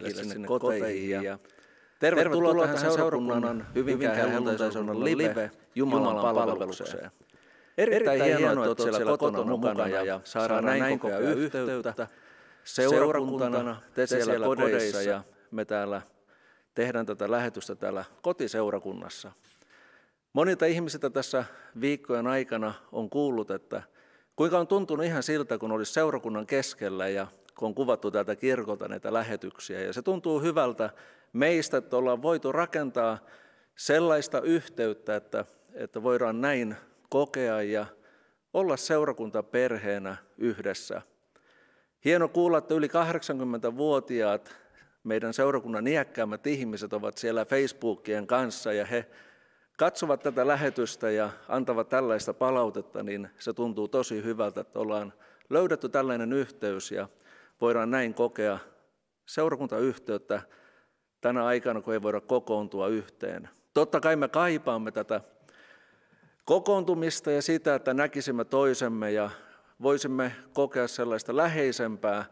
kaikille sinne, sinne koteihin. Ja, ja tervetuloa, tervetuloa tähän seurakunnan Hyvinkään helluntaiseunnan live Jumalan palvelukseen. Erittäin hienoa, että olet siellä kotona mukana ja saadaan näin kokea yhteyttä seurakuntana, te siellä kodeissa ja me täällä tehdään tätä lähetystä täällä kotiseurakunnassa. Monilta ihmisiltä tässä viikkojen aikana on kuullut, että kuinka on tuntunut ihan siltä, kun olisi seurakunnan keskellä ja kun on kuvattu täältä kirkolta näitä lähetyksiä. Ja se tuntuu hyvältä meistä, että ollaan voitu rakentaa sellaista yhteyttä, että, että voidaan näin kokea ja olla seurakuntaperheenä yhdessä. Hieno kuulla, että yli 80-vuotiaat meidän seurakunnan iäkkäämmät ihmiset ovat siellä Facebookien kanssa ja he katsovat tätä lähetystä ja antavat tällaista palautetta, niin se tuntuu tosi hyvältä, että ollaan löydetty tällainen yhteys ja voidaan näin kokea seurakuntayhteyttä tänä aikana, kun ei voida kokoontua yhteen. Totta kai me kaipaamme tätä kokoontumista ja sitä, että näkisimme toisemme ja voisimme kokea sellaista läheisempää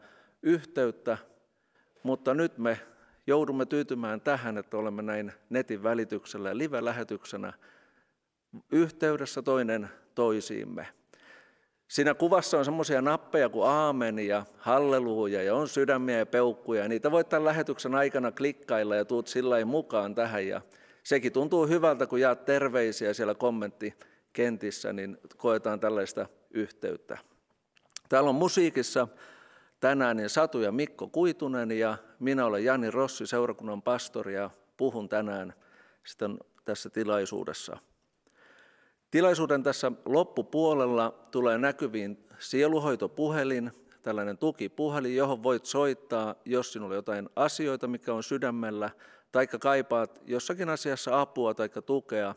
yhteyttä, mutta nyt me joudumme tyytymään tähän, että olemme näin netin välityksellä ja live-lähetyksenä yhteydessä toinen toisiimme. Siinä kuvassa on semmoisia nappeja kuin aamen ja halleluja ja on sydämiä ja peukkuja. Ja niitä voit tämän lähetyksen aikana klikkailla ja tuut sillä mukaan tähän. Ja sekin tuntuu hyvältä, kun jaat terveisiä siellä kommenttikentissä, niin koetaan tällaista yhteyttä. Täällä on musiikissa tänään niin Satu ja Mikko Kuitunen ja minä olen Jani Rossi, seurakunnan pastori ja puhun tänään sitten tässä tilaisuudessa. Tilaisuuden tässä loppupuolella tulee näkyviin sieluhoitopuhelin, tällainen tukipuhelin, johon voit soittaa, jos sinulla on jotain asioita, mikä on sydämellä, tai kaipaat jossakin asiassa apua tai tukea,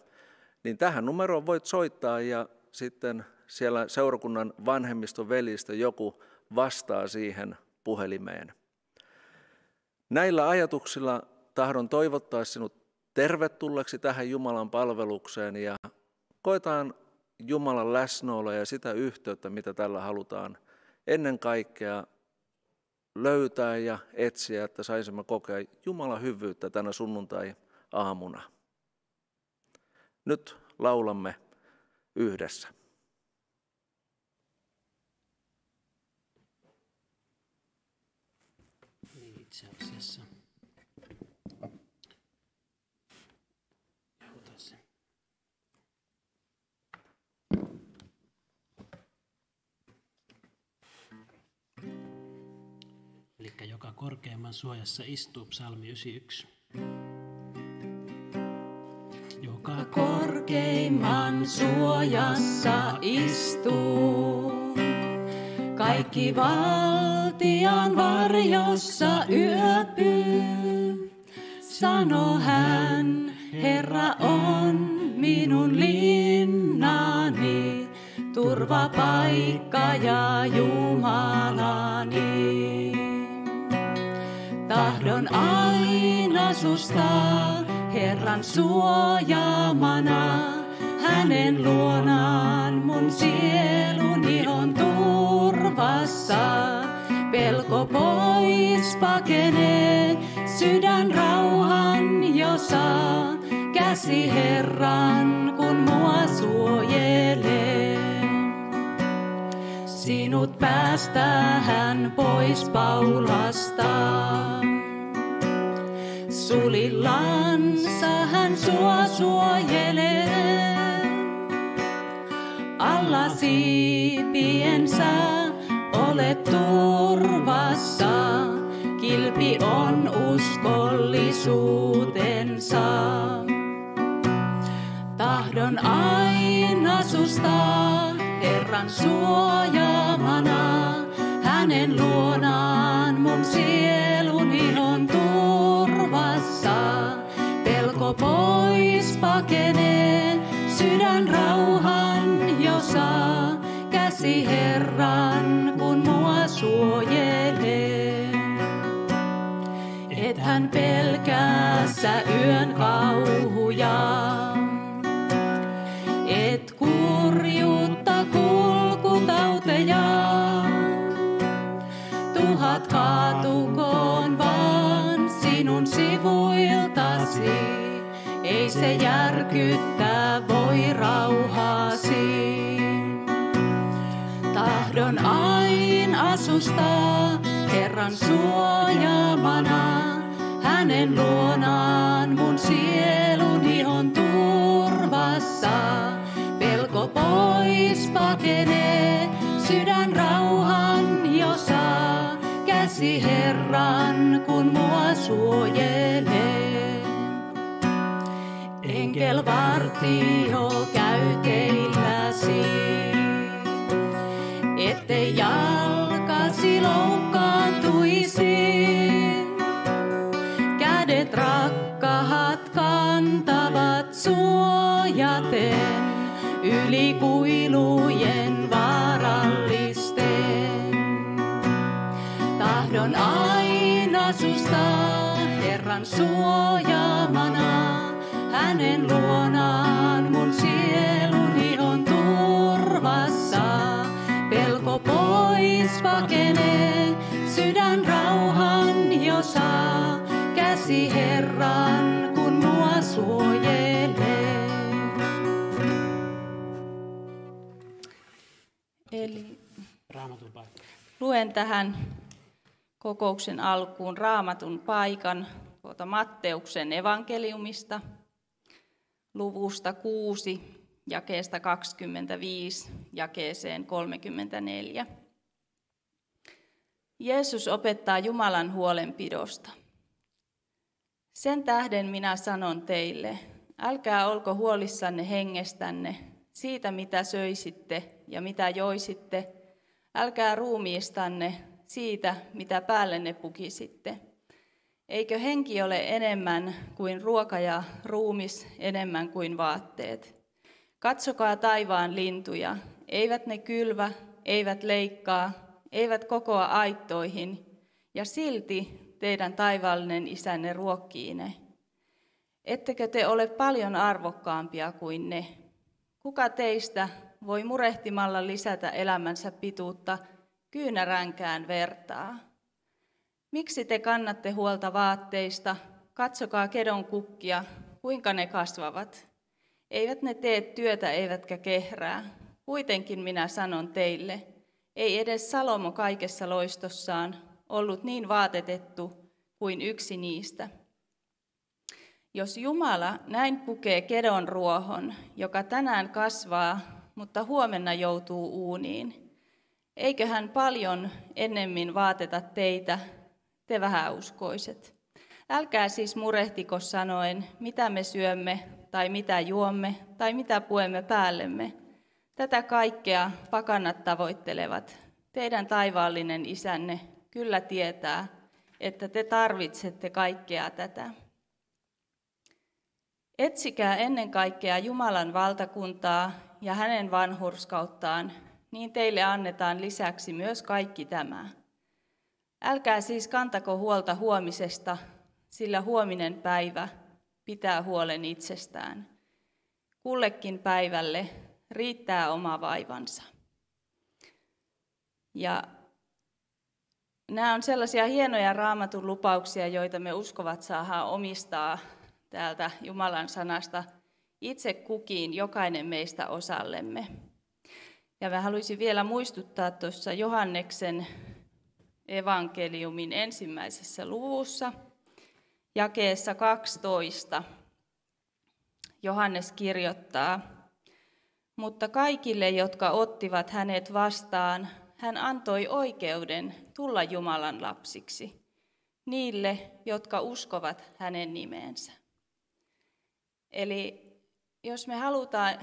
niin tähän numeroon voit soittaa ja sitten siellä seurakunnan vanhemmiston velistä joku vastaa siihen puhelimeen. Näillä ajatuksilla tahdon toivottaa sinut tervetulleeksi tähän Jumalan palvelukseen ja koetaan Jumalan läsnäoloa ja sitä yhteyttä, mitä tällä halutaan ennen kaikkea löytää ja etsiä, että saisimme kokea Jumalan hyvyyttä tänä sunnuntai-aamuna. Nyt laulamme yhdessä. Niin itse asiassa. korkeimman suojassa istuu, psalmi 91. Joka korkeimman suojassa istuu, kaikki valtian varjossa yöpyy. Sano hän, Herra on minun linnani, turvapaikka ja Jumalani. Tahdon aina susta, Herran suojaamana. Hänen luonaan mun sieluni on turvassa. Pelko pois pakenee, sydän rauhan jo saa. Käsi Herran minut päästään hän pois paulastaan. Sulillansa hän sua suojelee. Alla siipiensä olet turvassa, kilpi on uskollisuutensa. Tahdon aina susta Herran suojaa hänen luonaan mun sielun on turvassa. Pelko pois pakenee, sydän rauhan jo saa. Käsi Herran, kun mua suojelee. Et hän pelkää sä yön kauhuja, et kurja. se järkyttää voi rauhaasi. Tahdon aina asustaa Herran suojaamana, hänen luonaan mun sieluni on turvassa. Pelko pois pakenee, sydän rauhan josa, käsi Herran kun mua suojelee askelvartio käy teilläsi, ettei jalkasi loukkaantuisi. Kädet rakkahat kantavat suojaten yli kuilujen vaarallisten. Tahdon aina susta Herran suojaamana hänen luonaan mun sieluni on turvassa. Pelko pois pakenee, sydän rauhan jo saa. Käsi Herran, kun mua suojelee. Eli luen tähän kokouksen alkuun raamatun paikan tuota Matteuksen evankeliumista – luvusta 6, jakeesta 25, jakeeseen 34. Jeesus opettaa Jumalan huolenpidosta. Sen tähden minä sanon teille, älkää olko huolissanne hengestänne, siitä mitä söisitte ja mitä joisitte, älkää ruumiistanne, siitä mitä päällenne pukisitte. Eikö henki ole enemmän kuin ruoka ja ruumis enemmän kuin vaatteet? Katsokaa taivaan lintuja. Eivät ne kylvä, eivät leikkaa, eivät kokoa aittoihin, ja silti teidän taivaallinen isänne ruokkii ne. Ettekö te ole paljon arvokkaampia kuin ne? Kuka teistä voi murehtimalla lisätä elämänsä pituutta kyynäränkään vertaa? Miksi te kannatte huolta vaatteista? Katsokaa kedon kukkia, kuinka ne kasvavat. Eivät ne tee työtä eivätkä kehrää. Kuitenkin minä sanon teille, ei edes Salomo kaikessa loistossaan ollut niin vaatetettu kuin yksi niistä. Jos Jumala näin pukee kedon ruohon, joka tänään kasvaa, mutta huomenna joutuu uuniin, eiköhän paljon ennemmin vaateta teitä te vähäuskoiset. Älkää siis murehtiko sanoen, mitä me syömme, tai mitä juomme, tai mitä puemme päällemme. Tätä kaikkea pakannat tavoittelevat. Teidän taivaallinen isänne kyllä tietää, että te tarvitsette kaikkea tätä. Etsikää ennen kaikkea Jumalan valtakuntaa ja hänen vanhurskauttaan, niin teille annetaan lisäksi myös kaikki tämä. Älkää siis kantako huolta huomisesta, sillä huominen päivä pitää huolen itsestään. Kullekin päivälle riittää oma vaivansa. Ja nämä on sellaisia hienoja raamatun lupauksia, joita me uskovat saadaan omistaa täältä Jumalan sanasta itse kukin, jokainen meistä osallemme. Ja mä haluaisin vielä muistuttaa tuossa Johanneksen evankeliumin ensimmäisessä luvussa, jakeessa 12. Johannes kirjoittaa, mutta kaikille, jotka ottivat hänet vastaan, hän antoi oikeuden tulla Jumalan lapsiksi, niille, jotka uskovat hänen nimeensä. Eli jos me halutaan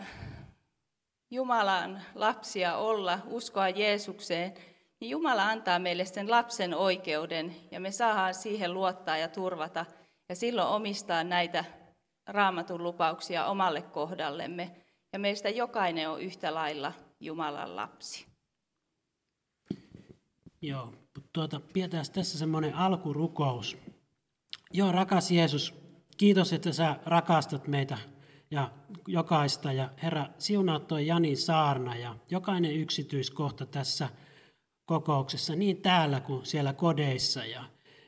Jumalan lapsia olla, uskoa Jeesukseen, niin Jumala antaa meille sen lapsen oikeuden ja me saadaan siihen luottaa ja turvata ja silloin omistaa näitä raamatun lupauksia omalle kohdallemme. Ja meistä jokainen on yhtä lailla Jumalan lapsi. Joo, tuota, pidetään tässä semmoinen alkurukous. Joo, rakas Jeesus, kiitos, että sä rakastat meitä ja jokaista. Ja Herra, siunaa toi Jani Saarna ja jokainen yksityiskohta tässä – kokouksessa, niin täällä kuin siellä kodeissa. Ja,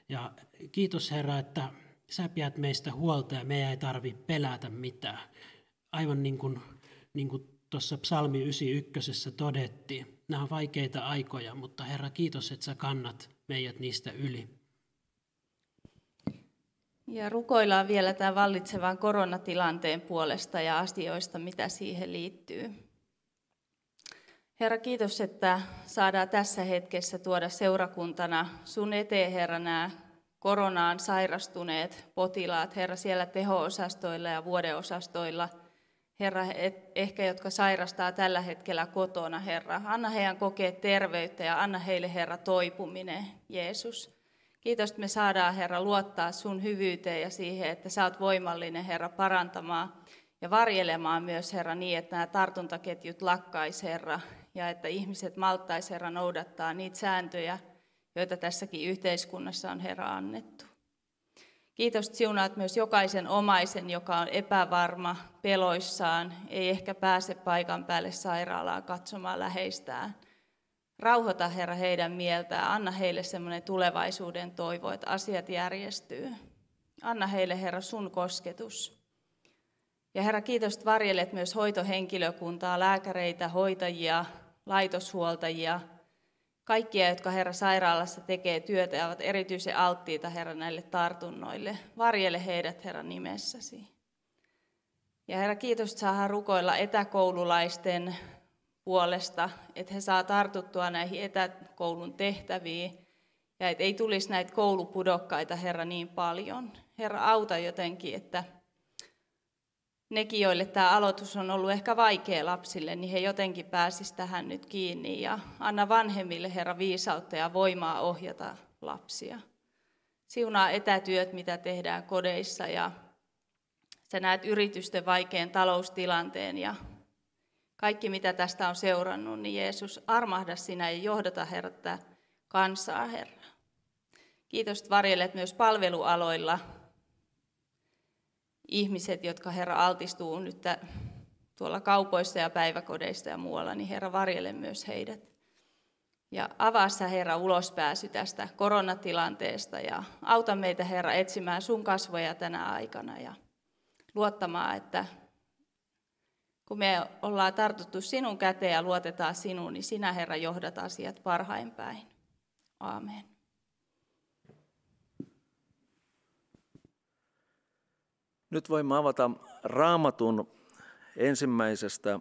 ja kiitos Herra, että sä pidät meistä huolta ja meidän ei tarvitse pelätä mitään. Aivan niin kuin, niin kuin tuossa psalmi 91 todettiin, nämä on vaikeita aikoja, mutta Herra kiitos, että sä kannat meidät niistä yli. Ja rukoillaan vielä tämän vallitsevan koronatilanteen puolesta ja asioista, mitä siihen liittyy. Herra, kiitos, että saadaan tässä hetkessä tuoda seurakuntana sun eteen, Herra, nämä koronaan sairastuneet potilaat, Herra, siellä teho-osastoilla ja vuodeosastoilla, Herra, et, ehkä jotka sairastaa tällä hetkellä kotona, Herra. Anna heidän kokea terveyttä ja anna heille, Herra, toipuminen, Jeesus. Kiitos, että me saadaan, Herra, luottaa sun hyvyyteen ja siihen, että sä oot voimallinen, Herra, parantamaan ja varjelemaan myös, Herra, niin, että nämä tartuntaketjut lakkaisi, Herra, ja että ihmiset malttaisi Herra noudattaa niitä sääntöjä, joita tässäkin yhteiskunnassa on Herra annettu. Kiitos siunaat myös jokaisen omaisen, joka on epävarma, peloissaan, ei ehkä pääse paikan päälle sairaalaan katsomaan läheistään. Rauhoita Herra heidän mieltään, anna heille semmoinen tulevaisuuden toivo, että asiat järjestyy. Anna heille Herra sun kosketus. Ja Herra, kiitos varjelet myös hoitohenkilökuntaa, lääkäreitä, hoitajia, laitoshuoltajia, kaikkia, jotka Herra sairaalassa tekee työtä ja ovat erityisen alttiita Herra näille tartunnoille. Varjele heidät Herra nimessäsi. Ja Herra, kiitos, että saadaan rukoilla etäkoululaisten puolesta, että he saa tartuttua näihin etäkoulun tehtäviin ja että ei tulisi näitä koulupudokkaita, Herra, niin paljon. Herra, auta jotenkin, että nekin, joille tämä aloitus on ollut ehkä vaikea lapsille, niin he jotenkin pääsisivät tähän nyt kiinni. Ja anna vanhemmille, Herra, viisautta ja voimaa ohjata lapsia. Siunaa etätyöt, mitä tehdään kodeissa ja sä näet yritysten vaikean taloustilanteen ja kaikki, mitä tästä on seurannut, niin Jeesus, armahda sinä ja johdata, Herra, kansaa, Herra. Kiitos, että varjelet myös palvelualoilla ihmiset, jotka Herra altistuu nyt tuolla kaupoissa ja päiväkodeissa ja muualla, niin Herra varjele myös heidät. Ja avaa sä Herra ulospääsy tästä koronatilanteesta ja auta meitä Herra etsimään sun kasvoja tänä aikana ja luottamaan, että kun me ollaan tartuttu sinun käteen ja luotetaan sinuun, niin sinä Herra johdat asiat parhain päin. Aamen. Nyt voimme avata raamatun ensimmäisestä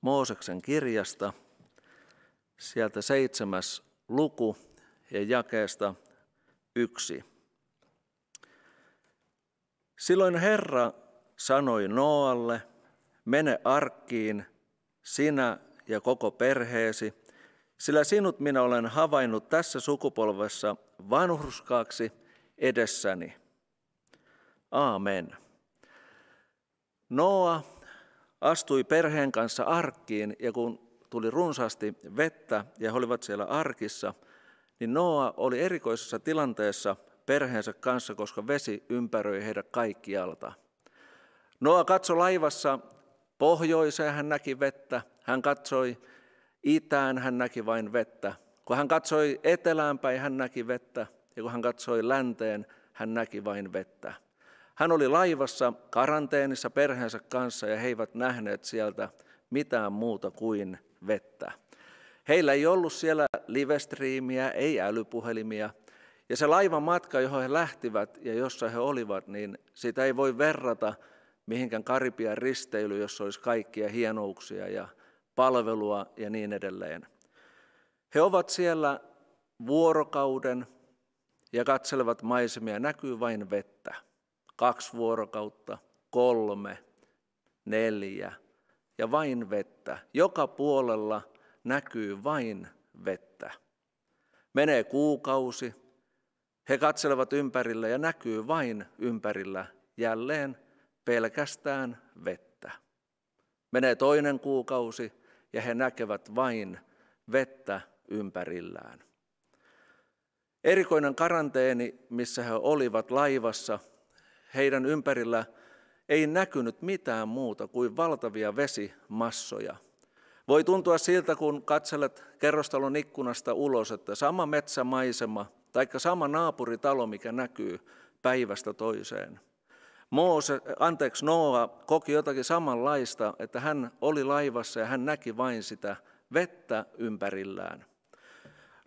Mooseksen kirjasta, sieltä seitsemäs luku ja jakeesta yksi. Silloin Herra sanoi Noalle, mene arkkiin, sinä ja koko perheesi, sillä sinut minä olen havainnut tässä sukupolvessa vanhurskaaksi edessäni. Aamen. Noa astui perheen kanssa arkkiin ja kun tuli runsaasti vettä ja he olivat siellä arkissa, niin Noa oli erikoisessa tilanteessa perheensä kanssa, koska vesi ympäröi heidät kaikkialta. Noa katsoi laivassa pohjoiseen, hän näki vettä. Hän katsoi itään, hän näki vain vettä. Kun hän katsoi eteläänpäin, hän näki vettä. Ja kun hän katsoi länteen, hän näki vain vettä. Hän oli laivassa karanteenissa perheensä kanssa ja he eivät nähneet sieltä mitään muuta kuin vettä. Heillä ei ollut siellä livestriimiä, ei älypuhelimia. Ja se laivan matka, johon he lähtivät ja jossa he olivat, niin sitä ei voi verrata mihinkään Karipian risteily, jossa olisi kaikkia hienouksia ja palvelua ja niin edelleen. He ovat siellä vuorokauden ja katselevat maisemia, näkyy vain vettä kaksi vuorokautta, kolme, neljä ja vain vettä. Joka puolella näkyy vain vettä. Menee kuukausi, he katselevat ympärillä ja näkyy vain ympärillä jälleen pelkästään vettä. Menee toinen kuukausi ja he näkevät vain vettä ympärillään. Erikoinen karanteeni, missä he olivat laivassa, heidän ympärillä ei näkynyt mitään muuta kuin valtavia vesimassoja. Voi tuntua siltä, kun katselet kerrostalon ikkunasta ulos, että sama metsämaisema tai sama naapuritalo, mikä näkyy päivästä toiseen. Moose, anteeksi, Noa koki jotakin samanlaista, että hän oli laivassa ja hän näki vain sitä vettä ympärillään.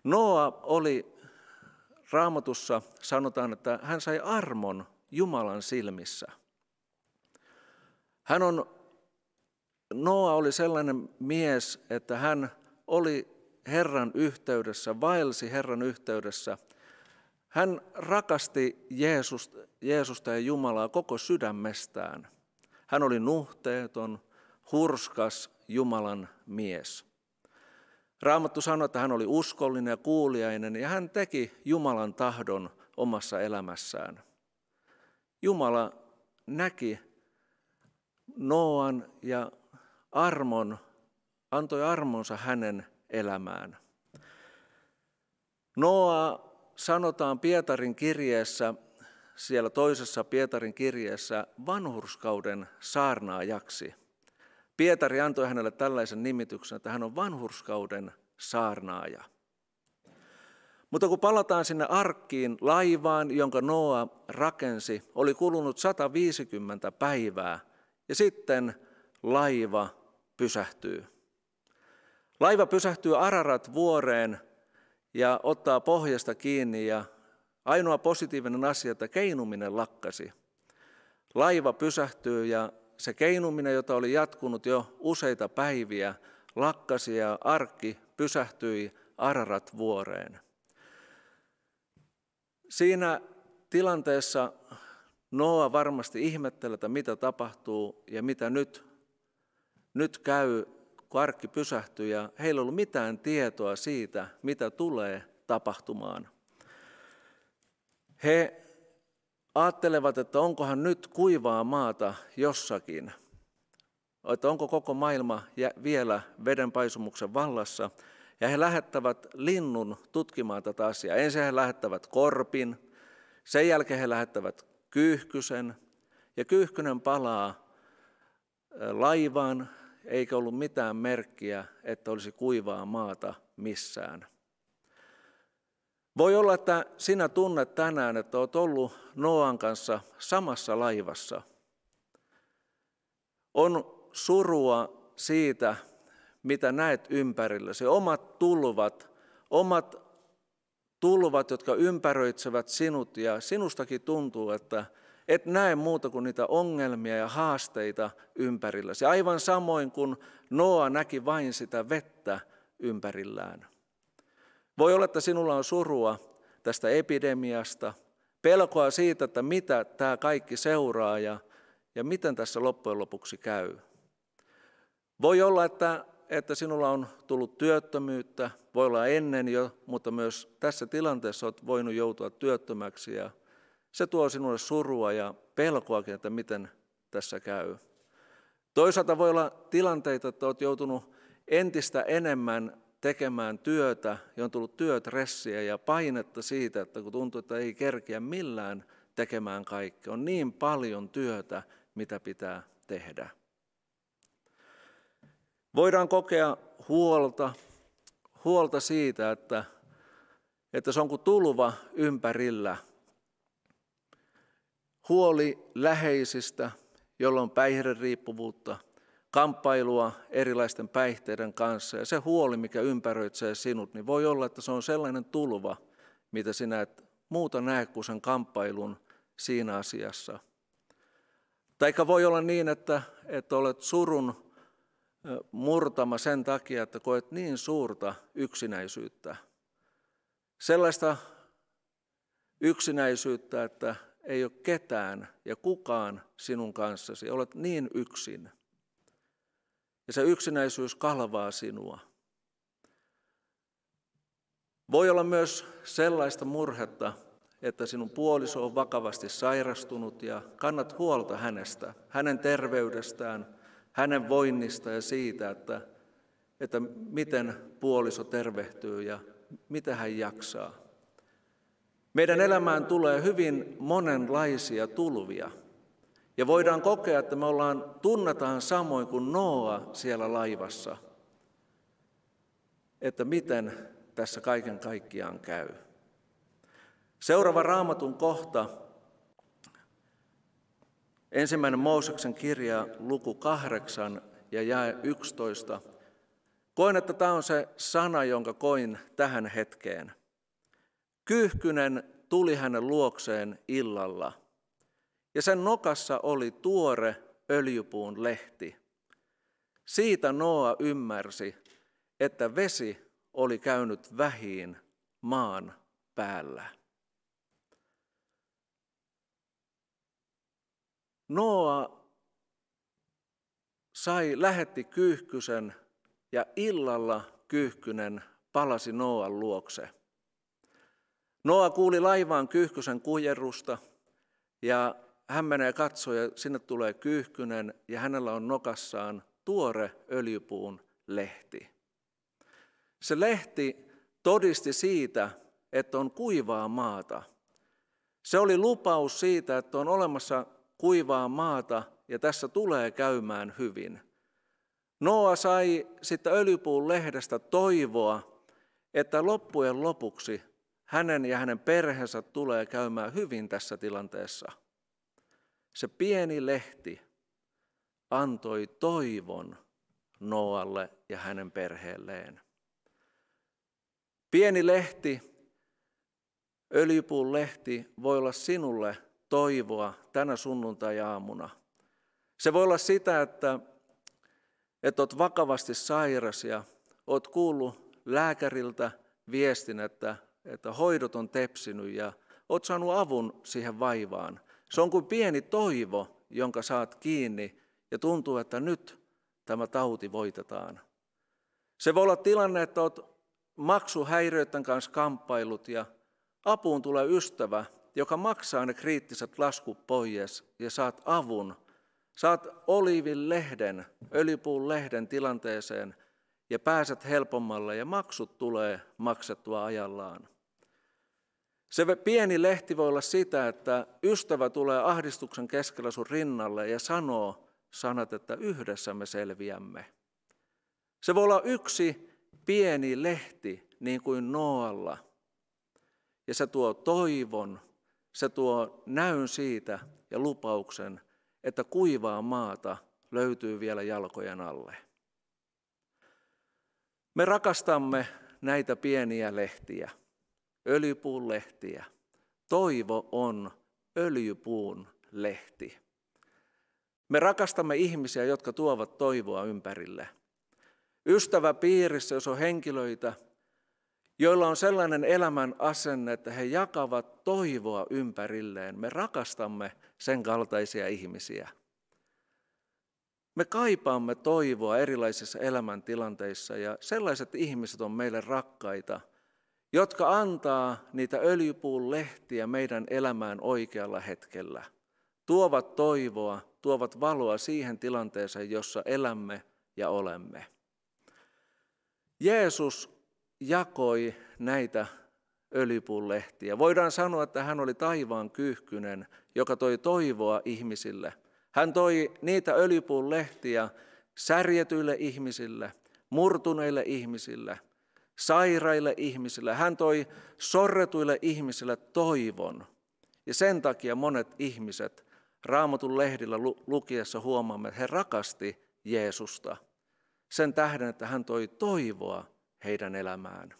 Noa oli raamatussa, sanotaan, että hän sai armon Jumalan silmissä. Hän on, Noa oli sellainen mies, että hän oli Herran yhteydessä, vaelsi Herran yhteydessä. Hän rakasti Jeesusta, Jeesusta ja Jumalaa koko sydämestään. Hän oli nuhteeton, hurskas Jumalan mies. Raamattu sanoi, että hän oli uskollinen ja kuuliainen ja hän teki Jumalan tahdon omassa elämässään. Jumala näki Noan ja armon, antoi armonsa hänen elämään. Noa sanotaan Pietarin kirjeessä, siellä toisessa Pietarin kirjeessä, vanhurskauden saarnaajaksi. Pietari antoi hänelle tällaisen nimityksen, että hän on vanhurskauden saarnaaja. Mutta kun palataan sinne arkkiin, laivaan, jonka Noa rakensi, oli kulunut 150 päivää ja sitten laiva pysähtyy. Laiva pysähtyy Ararat vuoreen ja ottaa pohjasta kiinni ja ainoa positiivinen asia, että keinuminen lakkasi. Laiva pysähtyy ja se keinuminen, jota oli jatkunut jo useita päiviä, lakkasi ja arkki pysähtyi Ararat vuoreen. Siinä tilanteessa Noa varmasti ihmettelee, että mitä tapahtuu ja mitä nyt, nyt käy, kun arkki pysähtyy ja heillä ei ollut mitään tietoa siitä, mitä tulee tapahtumaan. He ajattelevat, että onkohan nyt kuivaa maata jossakin, että onko koko maailma vielä vedenpaisumuksen vallassa – ja he lähettävät linnun tutkimaan tätä asiaa. Ensin he lähettävät korpin, sen jälkeen he lähettävät kyyhkysen. Ja kyyhkynen palaa laivaan, eikä ollut mitään merkkiä, että olisi kuivaa maata missään. Voi olla, että sinä tunnet tänään, että olet ollut Noan kanssa samassa laivassa. On surua siitä, mitä näet ympärilläsi? omat tulvat, omat tulvat, jotka ympäröitsevät sinut ja sinustakin tuntuu, että et näe muuta kuin niitä ongelmia ja haasteita ympärilläsi. Aivan samoin kuin Noa näki vain sitä vettä ympärillään. Voi olla, että sinulla on surua tästä epidemiasta, pelkoa siitä, että mitä tämä kaikki seuraa ja, ja miten tässä loppujen lopuksi käy. Voi olla, että että sinulla on tullut työttömyyttä, voi olla ennen jo, mutta myös tässä tilanteessa olet voinut joutua työttömäksi ja se tuo sinulle surua ja pelkoakin, että miten tässä käy. Toisaalta voi olla tilanteita, että olet joutunut entistä enemmän tekemään työtä ja on tullut työtressiä ja painetta siitä, että kun tuntuu, että ei kerkiä millään tekemään kaikkea. On niin paljon työtä, mitä pitää tehdä. Voidaan kokea huolta, huolta siitä, että, että se on kuin tulva ympärillä. Huoli läheisistä, jolla on päihderiippuvuutta, kamppailua erilaisten päihteiden kanssa. Ja se huoli, mikä ympäröitsee sinut, niin voi olla, että se on sellainen tulva, mitä sinä et muuta näe kuin sen kamppailun siinä asiassa. Taikka voi olla niin, että, että olet surun murtama sen takia, että koet niin suurta yksinäisyyttä. Sellaista yksinäisyyttä, että ei ole ketään ja kukaan sinun kanssasi. Olet niin yksin. Ja se yksinäisyys kalvaa sinua. Voi olla myös sellaista murhetta, että sinun puoliso on vakavasti sairastunut ja kannat huolta hänestä, hänen terveydestään – hänen voinnista ja siitä, että, että miten puoliso tervehtyy ja mitä hän jaksaa. Meidän elämään tulee hyvin monenlaisia tulvia. Ja voidaan kokea, että me ollaan, tunnetaan samoin kuin Noa siellä laivassa, että miten tässä kaiken kaikkiaan käy. Seuraava raamatun kohta Ensimmäinen Mooseksen kirja, luku 8 ja jae 11. Koin, että tämä on se sana, jonka koin tähän hetkeen. Kyyhkynen tuli hänen luokseen illalla, ja sen nokassa oli tuore öljypuun lehti. Siitä Noa ymmärsi, että vesi oli käynyt vähiin maan päällä. Noa sai, lähetti kyyhkysen ja illalla kyyhkynen palasi Noan luokse. Noa kuuli laivaan kyyhkysen kujerusta ja hän menee katsoa ja sinne tulee kyyhkynen ja hänellä on nokassaan tuore öljypuun lehti. Se lehti todisti siitä, että on kuivaa maata. Se oli lupaus siitä, että on olemassa kuivaa maata ja tässä tulee käymään hyvin. Noa sai sitten öljypuun lehdestä toivoa, että loppujen lopuksi hänen ja hänen perheensä tulee käymään hyvin tässä tilanteessa. Se pieni lehti antoi toivon Noalle ja hänen perheelleen. Pieni lehti, öljypuun lehti, voi olla sinulle toivoa tänä sunnuntai-aamuna. Se voi olla sitä, että, että olet vakavasti sairas ja olet kuullut lääkäriltä viestin, että, että hoidot on tepsinyt ja olet saanut avun siihen vaivaan. Se on kuin pieni toivo, jonka saat kiinni ja tuntuu, että nyt tämä tauti voitetaan. Se voi olla tilanne, että olet maksuhäiriöiden kanssa kamppailut ja apuun tulee ystävä, joka maksaa ne kriittiset laskut pois ja saat avun, saat olivin lehden, öljypuun lehden tilanteeseen ja pääset helpommalle ja maksut tulee maksettua ajallaan. Se pieni lehti voi olla sitä, että ystävä tulee ahdistuksen keskellä sun rinnalle ja sanoo sanat, että yhdessä me selviämme. Se voi olla yksi pieni lehti, niin kuin Noalla, ja se tuo toivon se tuo näyn siitä ja lupauksen, että kuivaa maata löytyy vielä jalkojen alle. Me rakastamme näitä pieniä lehtiä, öljypuun lehtiä. Toivo on öljypuun lehti. Me rakastamme ihmisiä, jotka tuovat toivoa ympärille. Ystäväpiirissä, jos on henkilöitä, joilla on sellainen elämän asenne, että he jakavat toivoa ympärilleen. Me rakastamme sen kaltaisia ihmisiä. Me kaipaamme toivoa erilaisissa elämäntilanteissa ja sellaiset ihmiset on meille rakkaita, jotka antaa niitä öljypuun lehtiä meidän elämään oikealla hetkellä. Tuovat toivoa, tuovat valoa siihen tilanteeseen, jossa elämme ja olemme. Jeesus jakoi näitä öljypullehtiä. Voidaan sanoa, että hän oli taivaan kyyhkynen, joka toi toivoa ihmisille. Hän toi niitä öljypullehtiä särjetyille ihmisille, murtuneille ihmisille, sairaille ihmisille. Hän toi sorretuille ihmisille toivon. Ja sen takia monet ihmiset raamatun lehdillä lukiessa huomaamme, että he rakasti Jeesusta. Sen tähden, että hän toi toivoa heidän elämään.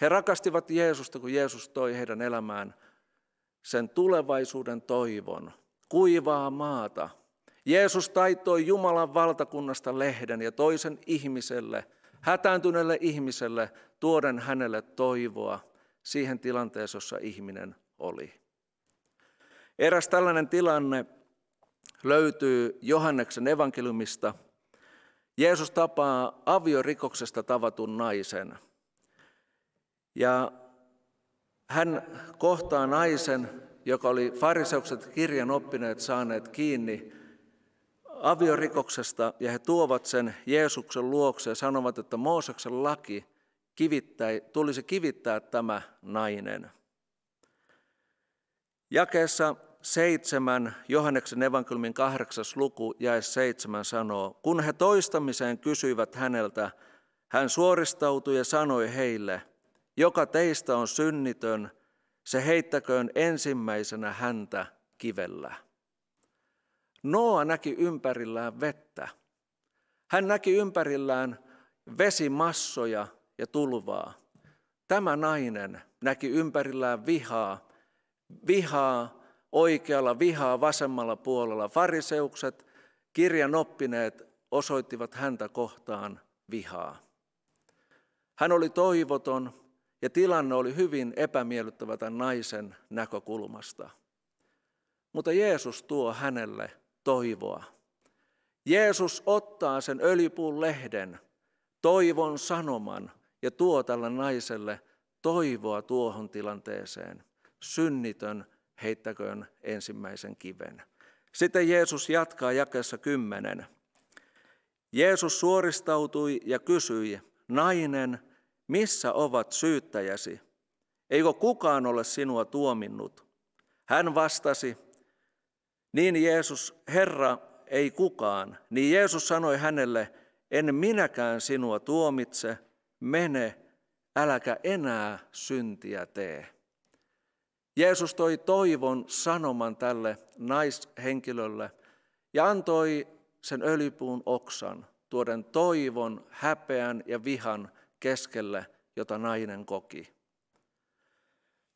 He rakastivat Jeesusta, kun Jeesus toi heidän elämään sen tulevaisuuden toivon, kuivaa maata. Jeesus taitoi Jumalan valtakunnasta lehden ja toisen ihmiselle, hätääntyneelle ihmiselle, tuoden hänelle toivoa siihen tilanteeseen, jossa ihminen oli. Eräs tällainen tilanne löytyy Johanneksen evankeliumista – Jeesus tapaa aviorikoksesta tavatun naisen. Ja hän kohtaa naisen, joka oli fariseukset kirjan oppineet saaneet kiinni aviorikoksesta, ja he tuovat sen Jeesuksen luokse ja sanovat, että Mooseksen laki kivittäi, tulisi kivittää tämä nainen. Jakeessa 7, Johanneksen evankeliumin 8. luku ja 7 sanoo, kun he toistamiseen kysyivät häneltä, hän suoristautui ja sanoi heille, joka teistä on synnitön, se heittäköön ensimmäisenä häntä kivellä. Noa näki ympärillään vettä. Hän näki ympärillään vesimassoja ja tulvaa. Tämä nainen näki ympärillään vihaa, vihaa, oikealla vihaa vasemmalla puolella. Fariseukset, oppineet osoittivat häntä kohtaan vihaa. Hän oli toivoton ja tilanne oli hyvin epämiellyttävä tämän naisen näkökulmasta. Mutta Jeesus tuo hänelle toivoa. Jeesus ottaa sen öljypuun lehden, toivon sanoman ja tuo tälle naiselle toivoa tuohon tilanteeseen. Synnitön heittäköön ensimmäisen kiven. Sitten Jeesus jatkaa jakessa kymmenen. Jeesus suoristautui ja kysyi, nainen, missä ovat syyttäjäsi? Eikö kukaan ole sinua tuominnut? Hän vastasi, niin Jeesus, Herra, ei kukaan. Niin Jeesus sanoi hänelle, en minäkään sinua tuomitse, mene, äläkä enää syntiä tee. Jeesus toi toivon sanoman tälle naishenkilölle ja antoi sen öljypuun oksan, tuoden toivon, häpeän ja vihan keskelle, jota nainen koki.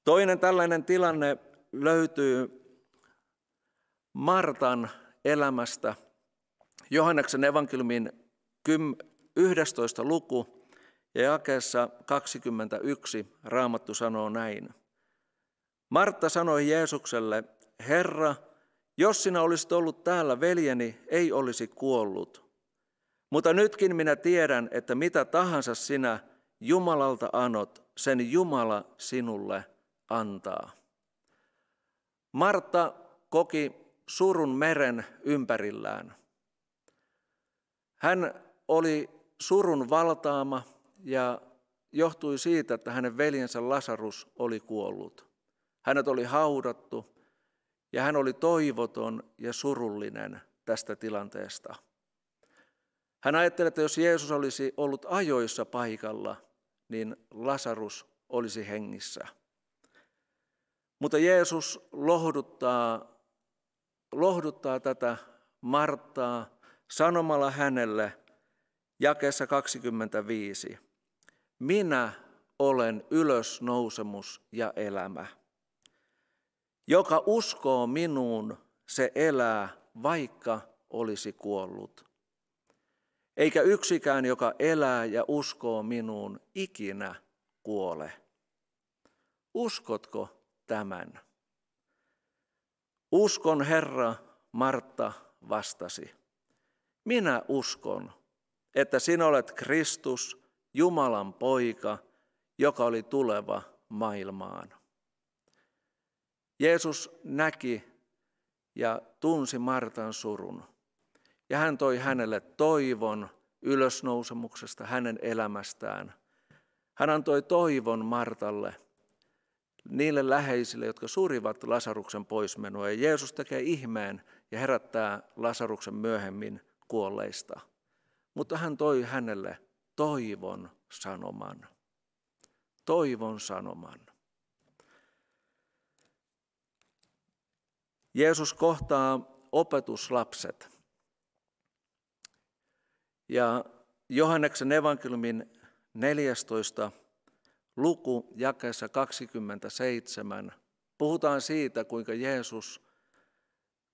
Toinen tällainen tilanne löytyy Martan elämästä. Johanneksen evankeliumin 11. luku ja jakeessa 21 Raamattu sanoo näin. Martta sanoi Jeesukselle, Herra, jos sinä olisit ollut täällä, veljeni ei olisi kuollut. Mutta nytkin minä tiedän, että mitä tahansa sinä Jumalalta anot, sen Jumala sinulle antaa. Martta koki surun meren ympärillään. Hän oli surun valtaama ja johtui siitä, että hänen veljensä Lasarus oli kuollut. Hänet oli haudattu ja hän oli toivoton ja surullinen tästä tilanteesta. Hän ajatteli, että jos Jeesus olisi ollut ajoissa paikalla, niin Lasarus olisi hengissä. Mutta Jeesus lohduttaa, lohduttaa tätä Marttaa sanomalla hänelle jakeessa 25. Minä olen ylösnousemus ja elämä. Joka uskoo minuun, se elää, vaikka olisi kuollut. Eikä yksikään, joka elää ja uskoo minuun, ikinä kuole. Uskotko tämän? Uskon, Herra, Martta vastasi. Minä uskon, että sinä olet Kristus, Jumalan poika, joka oli tuleva maailmaan. Jeesus näki ja tunsi Martan surun. Ja hän toi hänelle toivon ylösnousemuksesta hänen elämästään. Hän antoi toivon Martalle, niille läheisille, jotka surivat Lasaruksen poismenoa. Ja Jeesus tekee ihmeen ja herättää Lasaruksen myöhemmin kuolleista. Mutta hän toi hänelle toivon sanoman. Toivon sanoman. Jeesus kohtaa opetuslapset. Ja Johanneksen evankeliumin 14 luku jakeessa 27. Puhutaan siitä, kuinka Jeesus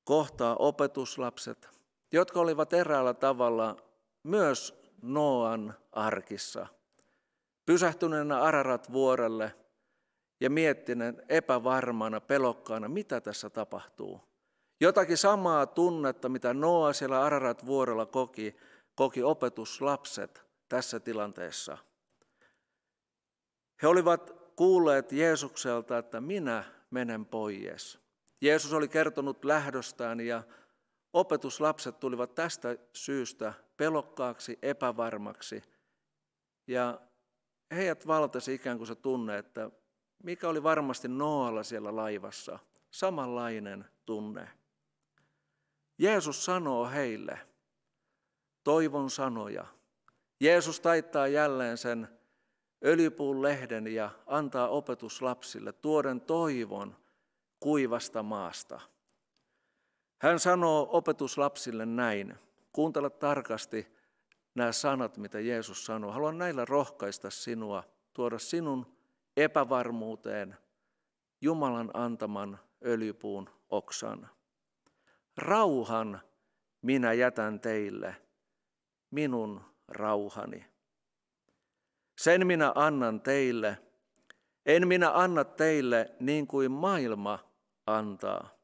kohtaa opetuslapset, jotka olivat eräällä tavalla myös Noan arkissa. Pysähtyneenä Ararat vuorelle – ja miettinen epävarmana, pelokkaana, mitä tässä tapahtuu. Jotakin samaa tunnetta, mitä Noa siellä Ararat vuorella koki, koki opetuslapset tässä tilanteessa. He olivat kuulleet Jeesukselta, että minä menen pois. Jeesus oli kertonut lähdöstään ja opetuslapset tulivat tästä syystä pelokkaaksi, epävarmaksi. Ja heidät valtasi ikään kuin se tunne, että mikä oli varmasti Noalla siellä laivassa? Samanlainen tunne. Jeesus sanoo heille toivon sanoja. Jeesus taittaa jälleen sen öljypuun lehden ja antaa opetus lapsille tuoden toivon kuivasta maasta. Hän sanoo opetuslapsille näin. Kuuntele tarkasti nämä sanat, mitä Jeesus sanoo. Haluan näillä rohkaista sinua, tuoda sinun epävarmuuteen Jumalan antaman öljypuun oksan. Rauhan minä jätän teille, minun rauhani. Sen minä annan teille, en minä anna teille niin kuin maailma antaa.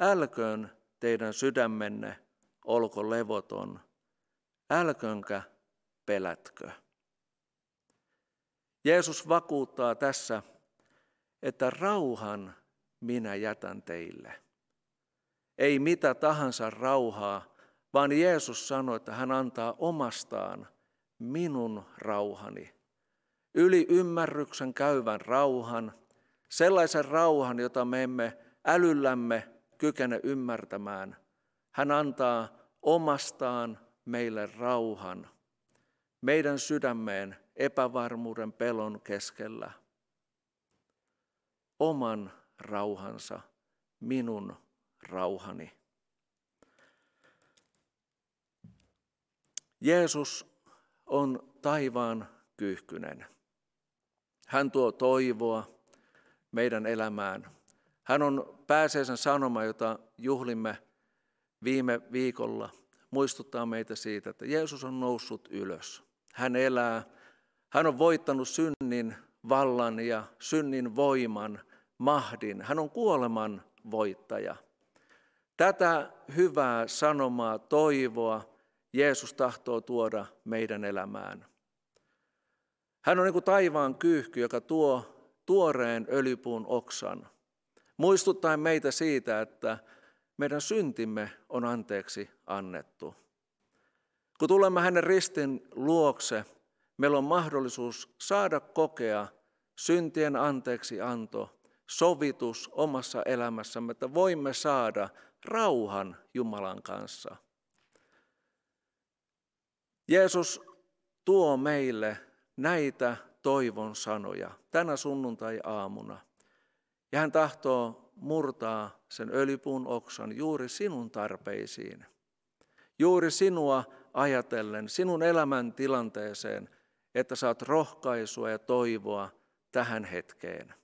Älköön teidän sydämenne olko levoton, älkönkä pelätkö. Jeesus vakuuttaa tässä, että rauhan minä jätän teille. Ei mitä tahansa rauhaa, vaan Jeesus sanoi, että hän antaa omastaan minun rauhani. Yli ymmärryksen käyvän rauhan, sellaisen rauhan, jota me emme älyllämme kykene ymmärtämään. Hän antaa omastaan meille rauhan, meidän sydämeen epävarmuuden pelon keskellä oman rauhansa, minun rauhani. Jeesus on taivaan kyyhkynen. Hän tuo toivoa meidän elämään. Hän on pääseisen sanoma, jota juhlimme viime viikolla, muistuttaa meitä siitä, että Jeesus on noussut ylös. Hän elää, hän on voittanut synnin vallan ja synnin voiman, mahdin. Hän on kuoleman voittaja. Tätä hyvää sanomaa, toivoa Jeesus tahtoo tuoda meidän elämään. Hän on niin kuin taivaan kyyhky, joka tuo tuoreen öljypuun oksan, muistuttaen meitä siitä, että meidän syntimme on anteeksi annettu. Kun tulemme hänen ristin luokse, meillä on mahdollisuus saada kokea syntien anteeksi anto, sovitus omassa elämässämme, että voimme saada rauhan Jumalan kanssa. Jeesus tuo meille näitä toivon sanoja tänä sunnuntai-aamuna. Ja hän tahtoo murtaa sen öljypuun oksan juuri sinun tarpeisiin. Juuri sinua ajatellen, sinun elämäntilanteeseen, että saat rohkaisua ja toivoa tähän hetkeen.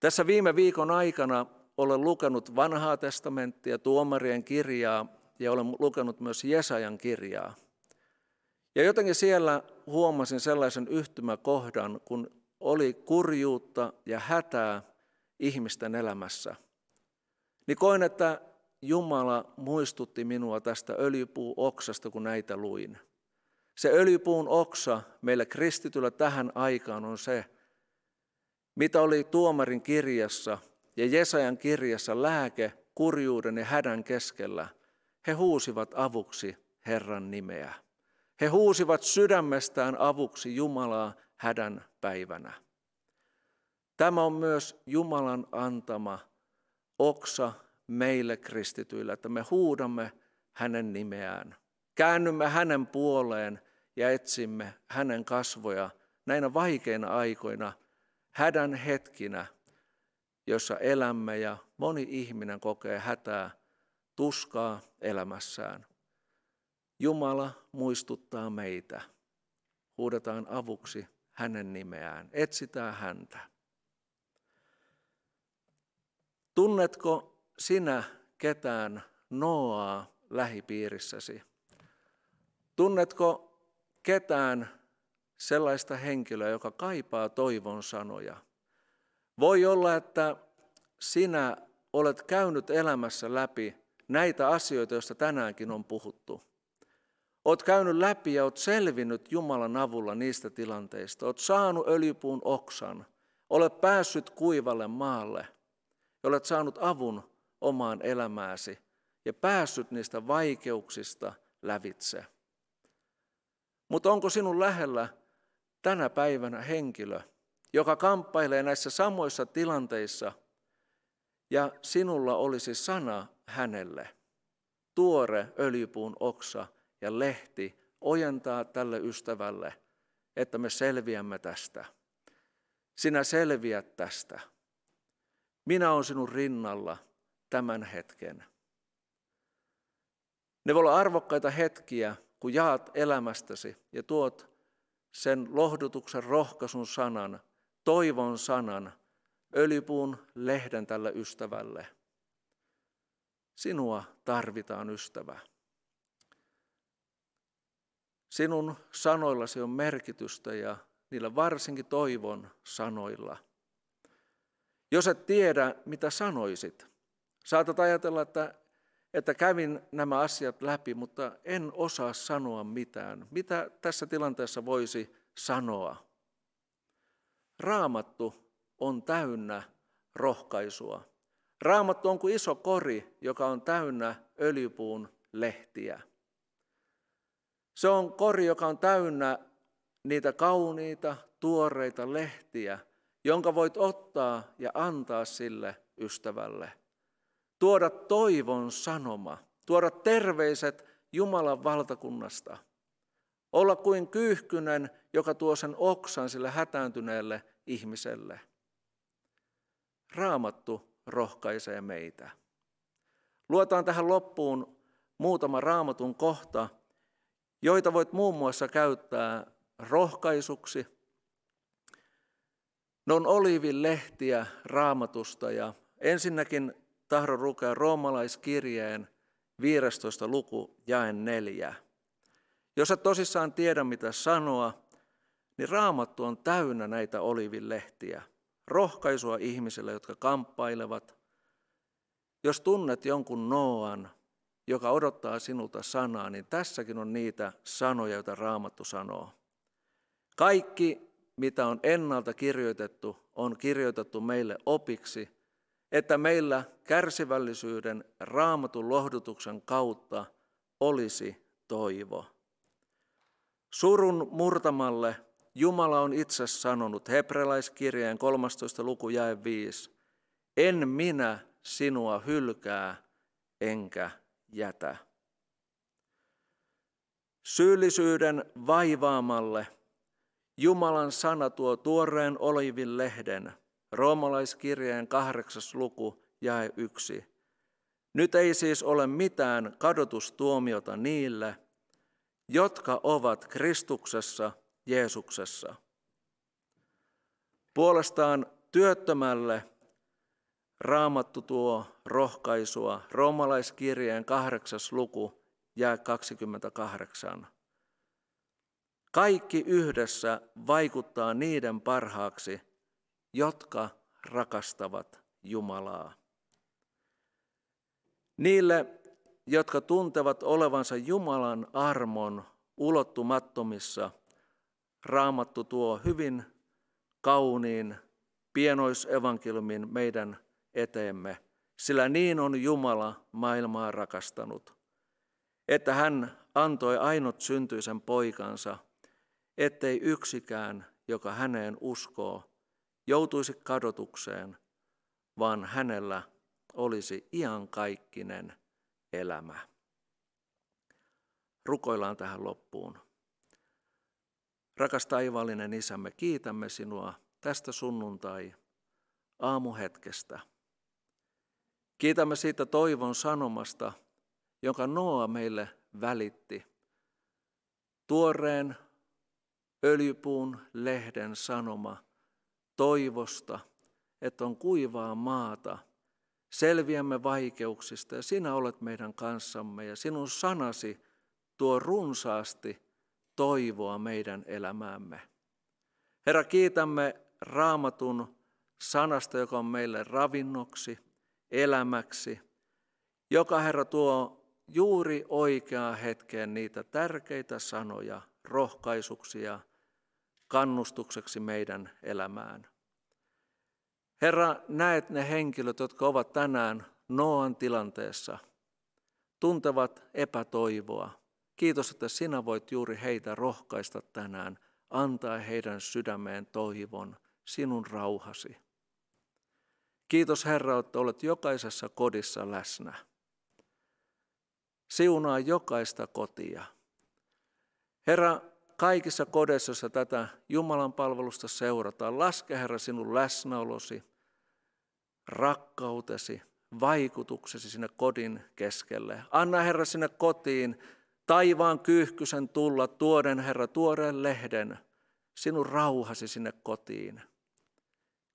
Tässä viime viikon aikana olen lukenut vanhaa testamenttia, tuomarien kirjaa ja olen lukenut myös Jesajan kirjaa. Ja jotenkin siellä huomasin sellaisen yhtymäkohdan, kun oli kurjuutta ja hätää ihmisten elämässä. Niin koin, että Jumala muistutti minua tästä öljypuuoksasta, kun näitä luin – se öljypuun oksa meillä kristityllä tähän aikaan on se, mitä oli tuomarin kirjassa ja Jesajan kirjassa lääke kurjuuden ja hädän keskellä. He huusivat avuksi Herran nimeä. He huusivat sydämestään avuksi Jumalaa hädän päivänä. Tämä on myös Jumalan antama oksa meille kristityillä, että me huudamme hänen nimeään. Käännymme hänen puoleen ja etsimme hänen kasvoja näinä vaikeina aikoina, hädän hetkinä, jossa elämme ja moni ihminen kokee hätää, tuskaa elämässään. Jumala muistuttaa meitä. Huudetaan avuksi hänen nimeään. Etsitään häntä. Tunnetko sinä ketään Noaa lähipiirissäsi? Tunnetko ketään sellaista henkilöä, joka kaipaa toivon sanoja? Voi olla, että sinä olet käynyt elämässä läpi näitä asioita, joista tänäänkin on puhuttu. Olet käynyt läpi ja olet selvinnyt Jumalan avulla niistä tilanteista. Olet saanut öljypuun oksan. Olet päässyt kuivalle maalle. olet saanut avun omaan elämääsi ja päässyt niistä vaikeuksista lävitse. Mutta onko sinun lähellä tänä päivänä henkilö, joka kamppailee näissä samoissa tilanteissa ja sinulla olisi sana hänelle? Tuore öljypuun oksa ja lehti ojentaa tälle ystävälle, että me selviämme tästä. Sinä selviät tästä. Minä olen sinun rinnalla tämän hetken. Ne voi olla arvokkaita hetkiä, kun jaat elämästäsi ja tuot sen lohdutuksen, rohkaisun sanan, toivon sanan, öljypuun lehden tällä ystävälle. Sinua tarvitaan ystävä. Sinun sanoillasi on merkitystä ja niillä varsinkin toivon sanoilla. Jos et tiedä, mitä sanoisit, saatat ajatella, että että kävin nämä asiat läpi, mutta en osaa sanoa mitään. Mitä tässä tilanteessa voisi sanoa? Raamattu on täynnä rohkaisua. Raamattu on kuin iso kori, joka on täynnä öljypuun lehtiä. Se on kori, joka on täynnä niitä kauniita, tuoreita lehtiä, jonka voit ottaa ja antaa sille ystävälle tuoda toivon sanoma, tuoda terveiset Jumalan valtakunnasta, olla kuin kyyhkynen, joka tuo sen oksan sille hätääntyneelle ihmiselle. Raamattu rohkaisee meitä. Luetaan tähän loppuun muutama raamatun kohta, joita voit muun muassa käyttää rohkaisuksi. Ne on olivin lehtiä raamatusta ja ensinnäkin tahdon lukea roomalaiskirjeen 15. luku jaen neljä. Jos sä tosissaan tiedä mitä sanoa, niin raamattu on täynnä näitä olivilehtiä. Rohkaisua ihmisille, jotka kamppailevat. Jos tunnet jonkun Noan, joka odottaa sinulta sanaa, niin tässäkin on niitä sanoja, joita raamattu sanoo. Kaikki, mitä on ennalta kirjoitettu, on kirjoitettu meille opiksi – että meillä kärsivällisyyden raamatun lohdutuksen kautta olisi toivo. Surun murtamalle Jumala on itse sanonut hebrealaiskirjeen 13. luku jae 5. En minä sinua hylkää enkä jätä. Syyllisyyden vaivaamalle Jumalan sana tuo tuoreen olivin lehden – Roomalaiskirjeen kahdeksas luku jae yksi. Nyt ei siis ole mitään kadotustuomiota niille, jotka ovat Kristuksessa Jeesuksessa. Puolestaan työttömälle raamattu tuo rohkaisua, roomalaiskirjeen kahdeksas luku jää 28. Kaikki yhdessä vaikuttaa niiden parhaaksi, jotka rakastavat Jumalaa. Niille, jotka tuntevat olevansa Jumalan armon ulottumattomissa, raamattu tuo hyvin kauniin pienoisevankelmin meidän eteemme, sillä niin on Jumala maailmaa rakastanut, että hän antoi ainut syntyisen poikansa, ettei yksikään, joka häneen uskoo, joutuisi kadotukseen, vaan hänellä olisi iankaikkinen elämä. Rukoillaan tähän loppuun. Rakas taivaallinen isämme, kiitämme sinua tästä sunnuntai aamuhetkestä. Kiitämme siitä toivon sanomasta, jonka Noa meille välitti. Tuoreen öljypuun lehden sanoma – toivosta, että on kuivaa maata. Selviämme vaikeuksista ja sinä olet meidän kanssamme ja sinun sanasi tuo runsaasti toivoa meidän elämäämme. Herra, kiitämme raamatun sanasta, joka on meille ravinnoksi, elämäksi, joka Herra tuo juuri oikeaan hetkeen niitä tärkeitä sanoja, rohkaisuksia, kannustukseksi meidän elämään. Herra, näet ne henkilöt, jotka ovat tänään Noan tilanteessa, tuntevat epätoivoa. Kiitos, että sinä voit juuri heitä rohkaista tänään, antaa heidän sydämeen toivon, sinun rauhasi. Kiitos Herra, että olet jokaisessa kodissa läsnä. Siunaa jokaista kotia. Herra, kaikissa kodeissa, tätä Jumalan palvelusta seurataan, laske Herra sinun läsnäolosi, rakkautesi, vaikutuksesi sinne kodin keskelle. Anna Herra sinne kotiin taivaan kyyhkysen tulla tuoden Herra tuoreen lehden, sinun rauhasi sinne kotiin.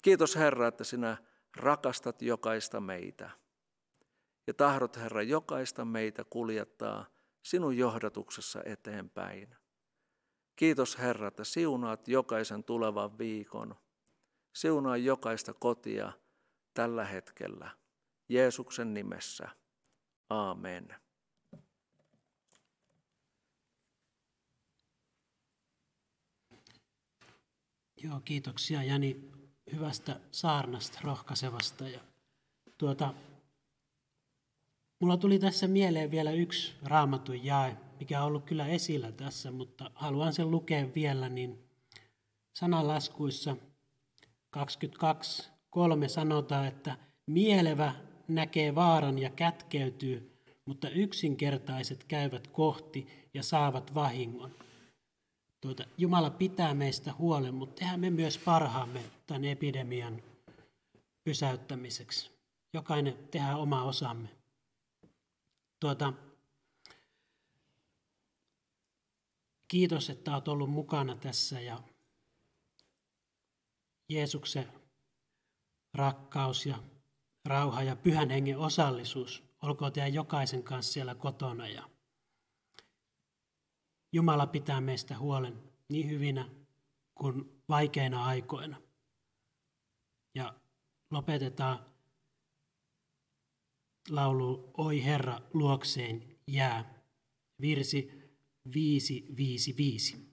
Kiitos Herra, että sinä rakastat jokaista meitä. Ja tahdot Herra jokaista meitä kuljettaa sinun johdatuksessa eteenpäin. Kiitos Herra, että siunaat jokaisen tulevan viikon. Siunaa jokaista kotia tällä hetkellä. Jeesuksen nimessä. Aamen. Joo, kiitoksia Jani hyvästä saarnasta, rohkaisevasta. Ja tuota, mulla tuli tässä mieleen vielä yksi raamatun jae, mikä on ollut kyllä esillä tässä, mutta haluan sen lukea vielä, niin sanalaskuissa 22.3 sanotaan, että mielevä näkee vaaran ja kätkeytyy, mutta yksinkertaiset käyvät kohti ja saavat vahingon. Tuota, Jumala pitää meistä huolen, mutta tehdään me myös parhaamme tämän epidemian pysäyttämiseksi. Jokainen tehdään oma osamme. Tuota, Kiitos, että olet ollut mukana tässä ja Jeesuksen rakkaus ja rauha ja pyhän hengen osallisuus olkoon teidän jokaisen kanssa siellä kotona. Ja Jumala pitää meistä huolen niin hyvinä kuin vaikeina aikoina. Ja lopetetaan laulu Oi Herra luokseen jää. Virsi 555.